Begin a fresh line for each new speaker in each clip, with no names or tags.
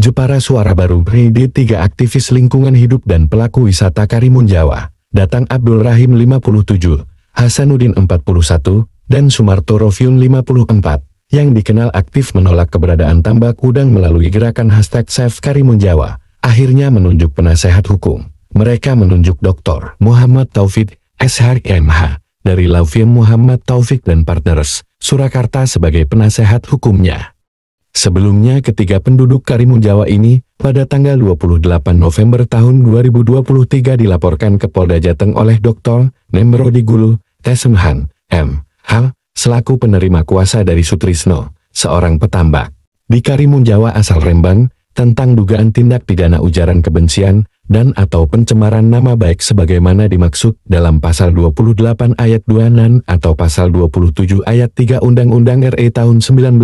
Jepara Suara Baru bd tiga aktivis lingkungan hidup dan pelaku wisata Karimun Jawa, Datang Abdul Rahim 57, Hasanuddin 41, dan Sumarto Rofiun 54, yang dikenal aktif menolak keberadaan tambak udang melalui gerakan hashtag Save Karimun Jawa, akhirnya menunjuk penasehat hukum. Mereka menunjuk Dr. Muhammad Taufik SHMH dari Laufim Muhammad Taufik dan Partners, Surakarta sebagai penasehat hukumnya. Sebelumnya ketiga penduduk Karimun Jawa ini, pada tanggal 28 November tahun 2023 dilaporkan ke Polda Jateng oleh Dr. Nemrodi Gulu, Tesemhan, M. H. selaku penerima kuasa dari Sutrisno, seorang petambak. Di Karimun Jawa asal Rembang, tentang dugaan tindak pidana ujaran kebencian, dan atau pencemaran nama baik sebagaimana dimaksud dalam pasal 28 ayat 2 nan atau pasal 27 ayat 3 Undang-Undang RI e tahun 19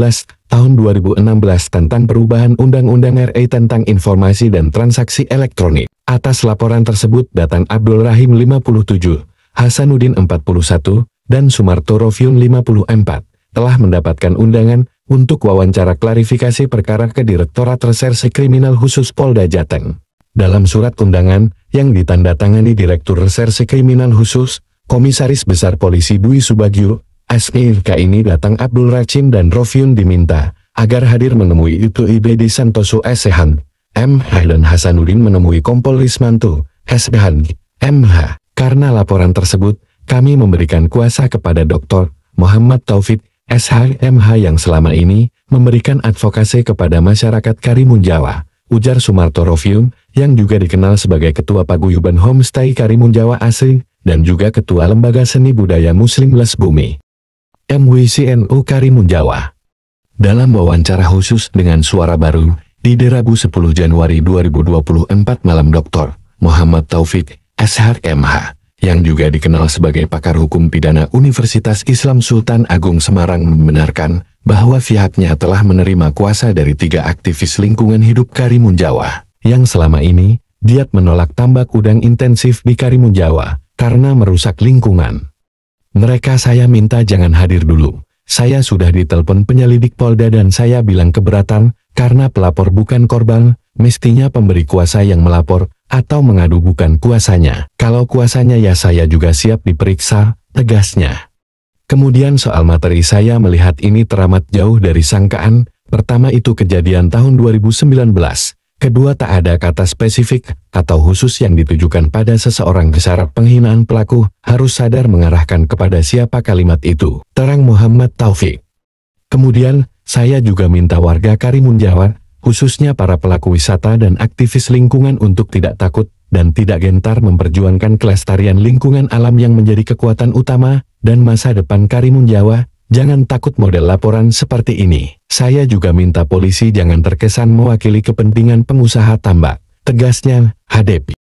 tahun 2016 tentang perubahan Undang-Undang RI e tentang informasi dan transaksi elektronik. Atas laporan tersebut datang Abdul Rahim 57, Hasanuddin 41, dan Sumarto Rofiun 54 telah mendapatkan undangan untuk wawancara klarifikasi perkara ke Direktorat Reserse Kriminal Khusus Polda Jateng. Dalam surat undangan yang ditandatangani Direktur Reserse Kriminal Khusus, Komisaris Besar Polisi Dwi Subagio, SNIRK ini datang Abdul Racim dan Rofiun diminta agar hadir menemui itu Ibedi Santoso Esehan, MH dan Hasanuddin menemui Kompol Rismanto, Esehan, MH. Karena laporan tersebut, kami memberikan kuasa kepada Dr. Muhammad Taufik M.H yang selama ini memberikan advokasi kepada masyarakat Karimun Jawa, ujar Sumarto Rofium, yang juga dikenal sebagai Ketua Paguyuban Homestay Karimun Jawa Asri, dan juga Ketua Lembaga Seni Budaya Muslim Les Bumi. MWCNU Karimun Jawa Dalam wawancara khusus dengan Suara Baru, di Derabu 10 Januari 2024 malam Dr. Muhammad Taufik, Ashar MH, yang juga dikenal sebagai pakar hukum pidana Universitas Islam Sultan Agung Semarang membenarkan bahwa pihaknya telah menerima kuasa dari tiga aktivis lingkungan hidup Karimun Jawa yang selama ini, Diat menolak tambak udang intensif di Karimun Jawa, karena merusak lingkungan. Mereka saya minta jangan hadir dulu. Saya sudah ditelepon penyelidik Polda dan saya bilang keberatan, karena pelapor bukan korban, mestinya pemberi kuasa yang melapor, atau mengadu bukan kuasanya. Kalau kuasanya ya saya juga siap diperiksa, tegasnya. Kemudian soal materi saya melihat ini teramat jauh dari sangkaan, pertama itu kejadian tahun 2019, Kedua tak ada kata spesifik atau khusus yang ditujukan pada seseorang besar penghinaan pelaku harus sadar mengarahkan kepada siapa kalimat itu, terang Muhammad Taufik. Kemudian, saya juga minta warga Karimun Jawa, khususnya para pelaku wisata dan aktivis lingkungan untuk tidak takut dan tidak gentar memperjuangkan kelestarian lingkungan alam yang menjadi kekuatan utama dan masa depan Karimun Jawa, Jangan takut model laporan seperti ini. Saya juga minta polisi jangan terkesan mewakili kepentingan pengusaha tambak. Tegasnya, HDP.